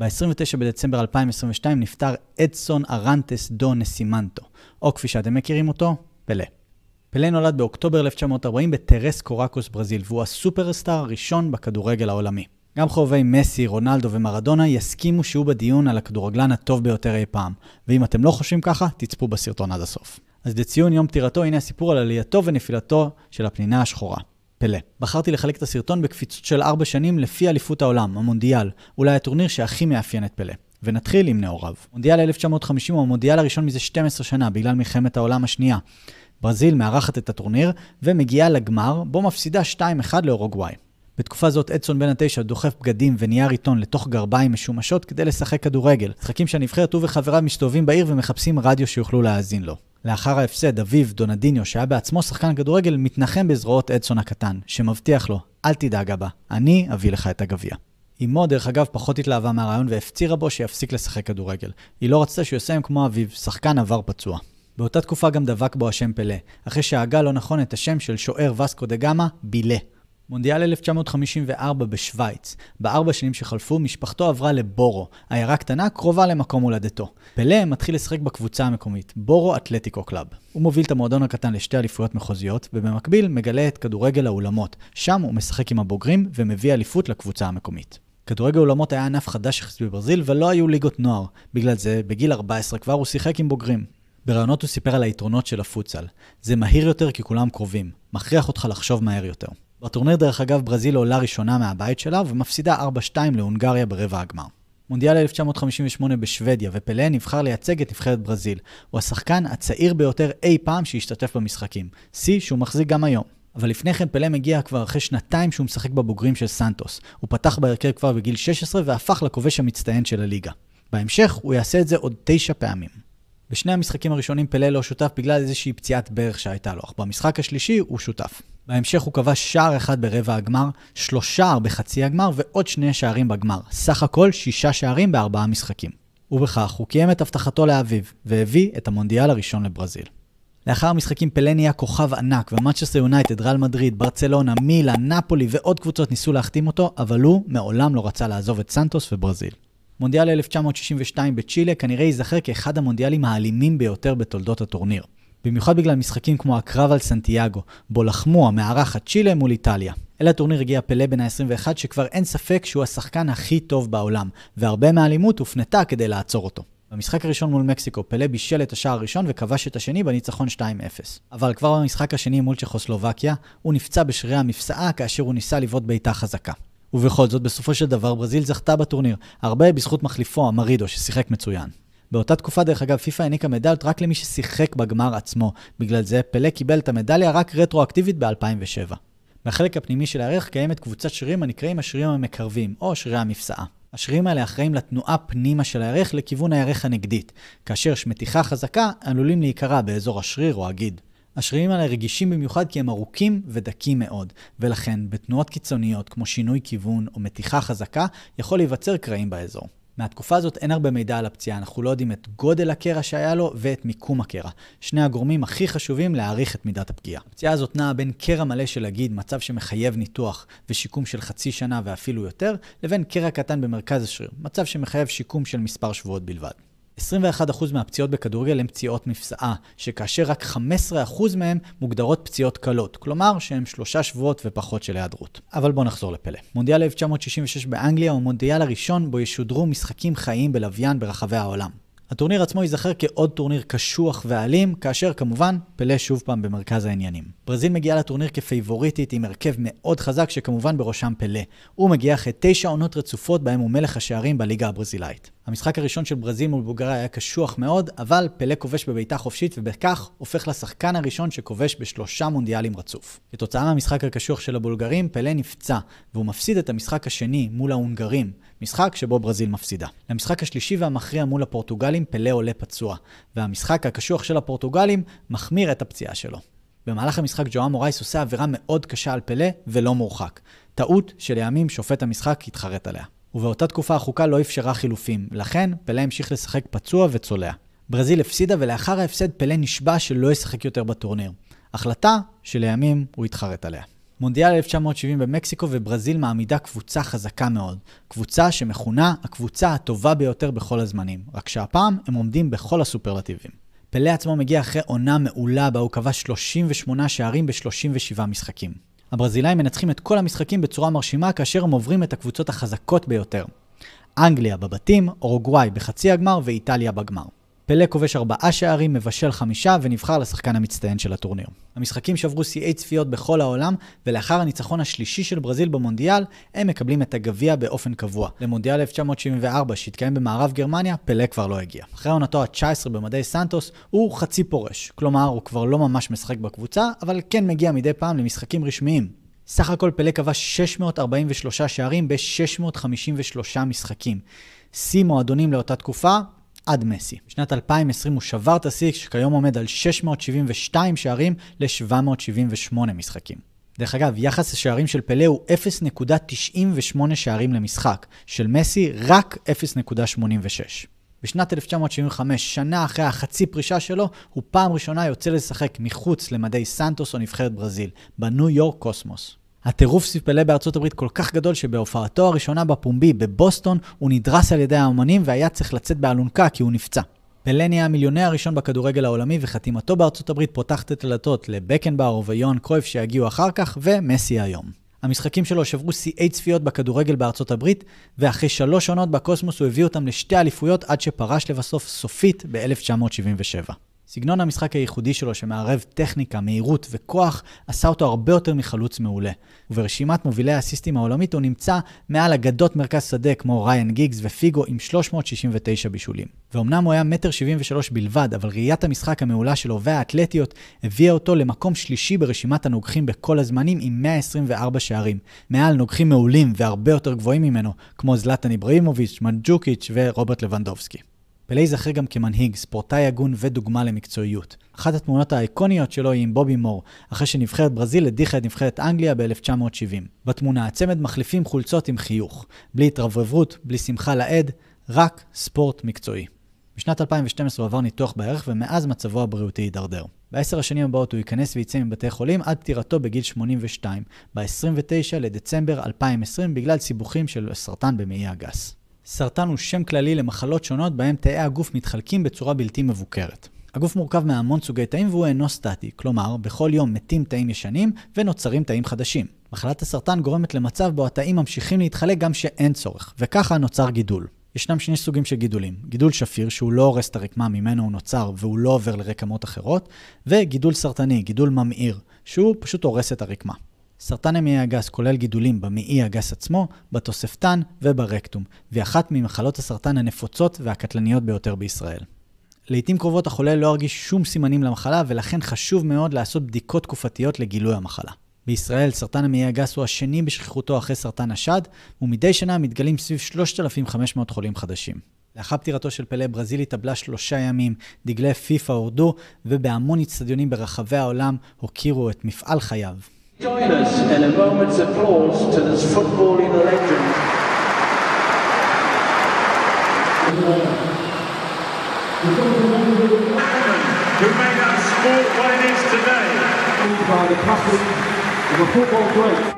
ב-29 בדצמבר 2022 נפטר אדסון ארנטס דו נסימנטו, או כפי שאתם מכירים אותו, פלא. פלא נולד באוקטובר 1940 בטרס קורקוס ברזיל, והוא הסופרסטאר הראשון בכדורגל העולמי. גם חובבי מסי, רונלדו ומרדונה יסכימו שהוא בדיון על הכדורגלן הטוב ביותר אי פעם. ואם אתם לא חושבים ככה, תצפו בסרטון עד הסוף. אז לציון יום פטירתו, הנה הסיפור על עלייתו ונפילתו של הפנינה השחורה. פלא. בחרתי לחלק את הסרטון בקפיצות של ארבע שנים לפי אליפות העולם, המונדיאל, אולי הטורניר שהכי מאפיין את פלא. ונתחיל עם נעוריו. מונדיאל 1950 הוא המונדיאל הראשון מזה 12 שנה, בגלל מלחמת העולם השנייה. ברזיל מארחת את הטורניר, ומגיעה לגמר, בו מפסידה 2-1 לאורוגוואי. בתקופה זאת אדסון בן התשע דוחף בגדים ונייר עיתון לתוך גרביים משומשות כדי לשחק כדורגל. משחקים שהנבחרת הוא וחבריו מסתובבים בעיר ומחפשים רדיו שיוכלו להאזין לו. לאחר ההפסד, אביו, דונדיניו, שהיה בעצמו שחקן כדורגל, מתנחם בזרועות אדסון הקטן, שמבטיח לו, אל תדאג אבא, אני אביא לך את הגביע. אמו, דרך אגב, פחות התלהבה מהרעיון והפצירה בו שיפסיק לשחק כדורגל. היא לא רצתה שהוא יסיים כמו אביו, שחקן עבר פצוע. באותה תקופה גם דבק בו השם פלא, אחרי שהגה לא נכון את השם של שוער וסקו דה גמא, בילה. מונדיאל 1954 בשוויץ. בארבע שנים שחלפו, משפחתו עברה לבורו, עיירה קטנה קרובה למקום הולדתו. פלא מתחיל לשחק בקבוצה המקומית, בורו אתלטיקו קלאב. הוא מוביל את המועדון הקטן לשתי אליפויות מחוזיות, ובמקביל מגלה את כדורגל האולמות. שם הוא משחק עם הבוגרים ומביא אליפות לקבוצה המקומית. כדורגל אולמות היה ענף חדש יחסית בברזיל, ולא היו ליגות נוער. בגלל זה, בגיל 14 כבר הוא שיחק עם בוגרים. בראיונות הוא סיפר על היתרונות של הפוצל. זה מהיר יותר כי כולם קרובים. מכריח אותך לחשוב מהר יותר. בטורניר, דרך אגב, ברזיל עולה ראשונה מהבית שלה ומפסידה 4-2 להונגריה ברבע הגמר. מונדיאל 1958 בשוודיה, ופלא נבחר לייצג את נבחרת ברזיל. הוא השחקן הצעיר ביותר אי פעם שהשתתף במשחקים. שיא שהוא מחזיק גם היום. אבל לפני כן פלא מגיע כבר אחרי שנתיים שהוא משחק בבוגרים של סנטוס. הוא פתח בהרכב כבר בגיל 16 והפך לכובש המצטיין של הליגה. בהמשך הוא יעשה את זה עוד תשע פעמים. בשני המשחקים הראשונים פלא לא שותף בגלל איזושהי פציעת ברך שהייתה לו, אך במשחק השלישי הוא שותף. בהמשך הוא כבש שער אחד ברבע הגמר, שלושה שער בחצי הגמר ועוד שני שערים בגמר. סך הכל שישה שערים בארבעה משחקים. ובכך הוא קיים את הבטחתו לאביו, והביא את המונדיאל הראשון לברזיל. לאחר המשחקים פלא נהיה כוכב ענק, ומנצ'סטר יונייטד, רל מדריד, ברצלונה, מילה, נפולי ועוד קבוצות ניסו להחתים אותו, אבל הוא מעולם לא רצה לעזוב את סנטוס וברזיל. מונדיאל 1962 בצ'ילה כנראה ייזכר כאחד המונדיאלים האלימים ביותר בתולדות הטורניר. במיוחד בגלל משחקים כמו הקרב על סנטיאגו, בו לחמו המארחת צ'ילה מול איטליה. אל הטורניר הגיע פלא בן ה-21 שכבר אין ספק שהוא השחקן הכי טוב בעולם, והרבה מהאלימות הופנתה כדי לעצור אותו. במשחק הראשון מול מקסיקו, פלא בישל את השער הראשון וכבש את השני בניצחון 2-0. אבל כבר במשחק השני מול צ'כוסלובקיה, הוא נפצע בשרירי המפסעה כאשר הוא ניסה לבעוט בעיטה חזקה. ובכל זאת, בסופו של דבר, ברזיל זכתה בטורניר, הרבה בזכות מחליפו, המרידו, ששיחק מצוין. באותה תקופה, דרך אגב, פיפ"א העניקה מדליות רק למי ששיחק בגמר עצמו. בגלל זה, פלא קיבל את המדליה רק רטרואקטיבית ב-2007. בחלק הפנימי של הערך קיימת קבוצת שרירים הנקראים השרירים המקרבים, או שרירי המפסעה. השרירים האלה אחראים לתנועה פנימה של הערך לכיוון הערך הנגדית, כאשר שמתיחה חזקה עלולים להיקרע באזור השריר או הגיד. השרירים האלה רגישים במיוחד כי הם ארוכים ודקים מאוד, ולכן בתנועות קיצוניות כמו שינוי כיוון או מתיחה חזקה, יכול להיווצר קרעים באזור. מהתקופה הזאת אין הרבה מידע על הפציעה, אנחנו לא יודעים את גודל הקרע שהיה לו ואת מיקום הקרע. שני הגורמים הכי חשובים להעריך את מידת הפגיעה. הפציעה הזאת נעה בין קרע מלא של הגיד, מצב שמחייב ניתוח ושיקום של חצי שנה ואפילו יותר, לבין קרע קטן במרכז השריר, מצב שמחייב שיקום של מספר שבועות בלבד. 21% מהפציעות בכדורגל הן פציעות מפסעה, שכאשר רק 15% מהן מוגדרות פציעות קלות, כלומר שהן שלושה שבועות ופחות של היעדרות. אבל בואו נחזור לפלא. מונדיאל 1966 באנגליה הוא המונדיאל הראשון בו ישודרו משחקים חיים בלוויין ברחבי העולם. הטורניר עצמו ייזכר כעוד טורניר קשוח ואלים, כאשר כמובן פלא שוב פעם במרכז העניינים. ברזיל מגיעה לטורניר כפייבוריטית עם הרכב מאוד חזק שכמובן בראשם פלא. הוא מגיע אחרי תשע עונות רצופות בהם הוא מלך השערים בליגה הברזילאית. המשחק הראשון של ברזיל מול בולגריה היה קשוח מאוד, אבל פלא כובש בביתה חופשית ובכך הופך לשחקן הראשון שכובש בשלושה מונדיאלים רצוף. כתוצאה מהמשחק הקשוח של הבולגרים, פלא נפצע, והוא מפסיד את המשחק השני מול ההונגרים, משחק שבו ברזיל מפסידה. למשחק השלישי והמכריע מול הפורטוגלים הפורטוגלים פלא עולה פצוע, והמשחק הקשוח של הפורטוגלים מחמיר את הפציעה שלו. במהלך המשחק ג'ואם מורייס עושה עבירה מאוד קשה על פלא ולא מורחק. טעות שלימים שופט המשחק התחרט עליה. ובאותה תקופה החוקה לא אפשרה חילופים, לכן פלא המשיך לשחק פצוע וצולע. ברזיל הפסידה ולאחר ההפסד פלא נשבע שלא ישחק יותר בטורניר. החלטה שלימים הוא התחרט עליה. מונדיאל 1970 במקסיקו וברזיל מעמידה קבוצה חזקה מאוד. קבוצה שמכונה הקבוצה הטובה ביותר בכל הזמנים, רק שהפעם הם עומדים בכל הסופרלטיבים. פלא עצמו מגיע אחרי עונה מעולה בה הוא כבש 38 שערים ב-37 משחקים. הברזילאים מנצחים את כל המשחקים בצורה מרשימה כאשר הם עוברים את הקבוצות החזקות ביותר. אנגליה בבתים, אורוגוואי בחצי הגמר ואיטליה בגמר. פלא כובש ארבעה שערים, מבשל חמישה ונבחר לשחקן המצטיין של הטורניר. המשחקים שברו שיאי צפיות בכל העולם, ולאחר הניצחון השלישי של ברזיל במונדיאל, הם מקבלים את הגביע באופן קבוע. למונדיאל 1974 שהתקיים במערב גרמניה, פלא כבר לא הגיע. אחרי עונתו ה-19 במדי סנטוס, הוא חצי פורש. כלומר, הוא כבר לא ממש משחק בקבוצה, אבל כן מגיע מדי פעם למשחקים רשמיים, סך הכל פלא כבש 643 שערים ב-653 משחקים. שיא מועדונים לאותה תקופה, עד מסי. בשנת 2020 הוא שבר את השיא, שכיום עומד על 672 שערים ל-778 משחקים. דרך אגב, יחס השערים של פלא הוא 0.98 שערים למשחק, של מסי רק 0.86. בשנת 1975, שנה אחרי החצי פרישה שלו, הוא פעם ראשונה יוצא לשחק מחוץ למדי סנטוס או נבחרת ברזיל, בניו יורק קוסמוס. הטירוף סיפלה בארצות הברית כל כך גדול שבהופעתו הראשונה בפומבי בבוסטון הוא נדרס על ידי האמנים והיה צריך לצאת באלונקה כי הוא נפצע. פלה נהיה המיליונר הראשון בכדורגל העולמי וחתימתו בארצות הברית פותחת את הדלתות לבקנבאור ויוהאן קרויף שיגיעו אחר כך ומסי היום. המשחקים שלו שברו שיאי צפיות בכדורגל בארצות הברית, ואחרי שלוש עונות בקוסמוס הוא הביא אותם לשתי אליפויות עד שפרש לבסוף סופית ב-1977. סגנון המשחק הייחודי שלו, שמערב טכניקה, מהירות וכוח, עשה אותו הרבה יותר מחלוץ מעולה. וברשימת מובילי האסיסטים העולמית הוא נמצא מעל אגדות מרכז שדה כמו ריין גיגס ופיגו עם 369 בישולים. ואומנם הוא היה 1.73 מטר בלבד, אבל ראיית המשחק המעולה שלו והאתלטיות הביאה אותו למקום שלישי ברשימת הנוגחים בכל הזמנים עם 124 שערים. מעל נוגחים מעולים והרבה יותר גבוהים ממנו, כמו זלטן אברהימוביץ', מנג'וקיץ' ורוברט לבנדובסקי. פלא ייזכר גם כמנהיג, ספורטאי הגון ודוגמה למקצועיות. אחת התמונות האיקוניות שלו היא עם בובי מור, אחרי שנבחרת ברזיל הדיחה את נבחרת אנגליה ב-1970. בתמונה הצמד מחליפים חולצות עם חיוך, בלי התרברבות, בלי שמחה לאיד, רק ספורט מקצועי. בשנת 2012 הוא עבר ניתוח בערך ומאז מצבו הבריאותי הידרדר. בעשר השנים הבאות הוא ייכנס וייצא מבתי חולים עד פטירתו בגיל 82, ב-29 לדצמבר 2020 בגלל סיבוכים של סרטן במעי הגס. סרטן הוא שם כללי למחלות שונות בהם תאי הגוף מתחלקים בצורה בלתי מבוקרת. הגוף מורכב מהמון סוגי תאים והוא אינו סטטי, כלומר, בכל יום מתים תאים ישנים ונוצרים תאים חדשים. מחלת הסרטן גורמת למצב בו התאים ממשיכים להתחלק גם שאין צורך, וככה נוצר גידול. ישנם שני סוגים של גידולים, גידול שפיר שהוא לא הורס את הרקמה ממנו הוא נוצר והוא לא עובר לרקמות אחרות, וגידול סרטני, גידול ממאיר, שהוא פשוט הורס את הרקמה. סרטן המעי הגס כולל גידולים במעי הגס עצמו, בתוספתן וברקטום, והיא אחת ממחלות הסרטן הנפוצות והקטלניות ביותר בישראל. לעיתים קרובות החולה לא הרגיש שום סימנים למחלה, ולכן חשוב מאוד לעשות בדיקות תקופתיות לגילוי המחלה. בישראל סרטן המעי הגס הוא השני בשכיחותו אחרי סרטן השד, ומדי שנה מתגלים סביב 3,500 חולים חדשים. לאחר פטירתו של פלא ברזיל התאבלה שלושה ימים, דגלי פיפ"א הורדו, ובהמון אצטדיונים ברחבי העולם הוקירו את מפעל חייו. Join us in a moment's applause to this footballing legend. who made our sport what it is today. By the captain of a football great.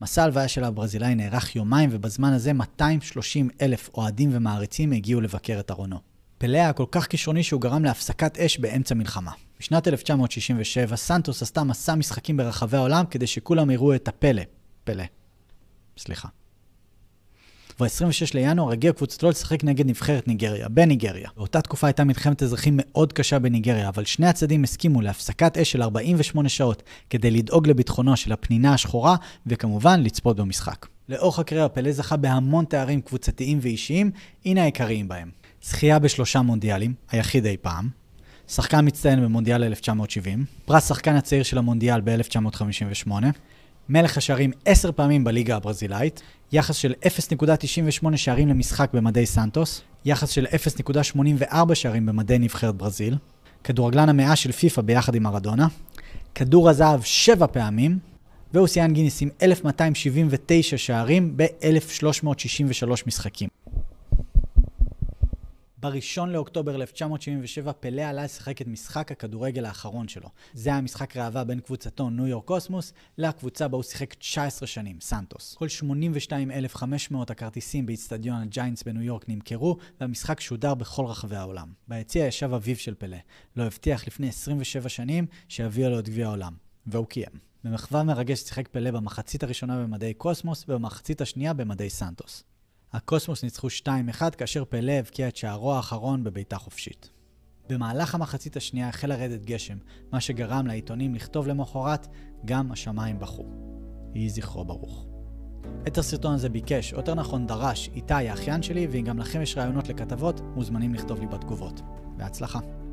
מסע הלוויה של הברזילאי נערך יומיים, ובזמן הזה 230 אלף אוהדים ומעריצים הגיעו לבקר את ארונו. פלא היה כל כך כישרוני שהוא גרם להפסקת אש באמצע מלחמה. בשנת 1967, סנטוס עשתה מסע משחקים ברחבי העולם כדי שכולם יראו את הפלא. פלא. סליחה. ב-26 לינואר הגיע קבוצתו לא לשחק נגד נבחרת ניגריה, בניגריה. באותה תקופה הייתה מלחמת אזרחים מאוד קשה בניגריה, אבל שני הצדדים הסכימו להפסקת אש של 48 שעות כדי לדאוג לביטחונו של הפנינה השחורה, וכמובן לצפות במשחק. לאורך הקריירה פלא זכה בהמון תארים קבוצתיים ואישיים, הנה העיקריים בהם. זכייה בשלושה מונדיאלים, היחיד אי פעם, שחקן מצטיין במונדיאל 1970, פרס שחקן הצעיר של המונדיאל ב-1958, מלך השערים עשר פעמים בליגה הברזילאית, יחס של 0.98 שערים למשחק במדי סנטוס, יחס של 0.84 שערים במדי נבחרת ברזיל, כדורגלן המאה של פיפ"א ביחד עם ארדונה, כדור הזהב שבע פעמים, והוא שיאן גיניס עם 1,279 שערים ב-1,363 משחקים. ב-1 לאוקטובר 1977 פלא עלה לשחק את משחק הכדורגל האחרון שלו. זה היה משחק ראווה בין קבוצתו ניו יורק קוסמוס לקבוצה בה הוא שיחק 19 שנים, סנטוס. כל 82,500 הכרטיסים באיצטדיון הג'יינטס בניו יורק נמכרו, והמשחק שודר בכל רחבי העולם. ביציע ישב אביו של פלא, לו לא הבטיח לפני 27 שנים שיביאו לו את גביע העולם. והוא קיים. במחווה מרגש שיחק פלא במחצית הראשונה במדי קוסמוס ובמחצית השנייה במדי סנטוס. הקוסמוס ניצחו 2-1 כאשר פלא הבקיע את שערו האחרון בביתה חופשית. במהלך המחצית השנייה החל לרדת גשם, מה שגרם לעיתונים לכתוב למחרת גם השמיים בכו. יהי זכרו ברוך. את הסרטון הזה ביקש, יותר נכון דרש, איתי האחיין שלי, ואם גם לכם יש רעיונות לכתבות, מוזמנים לכתוב לי בתגובות. בהצלחה.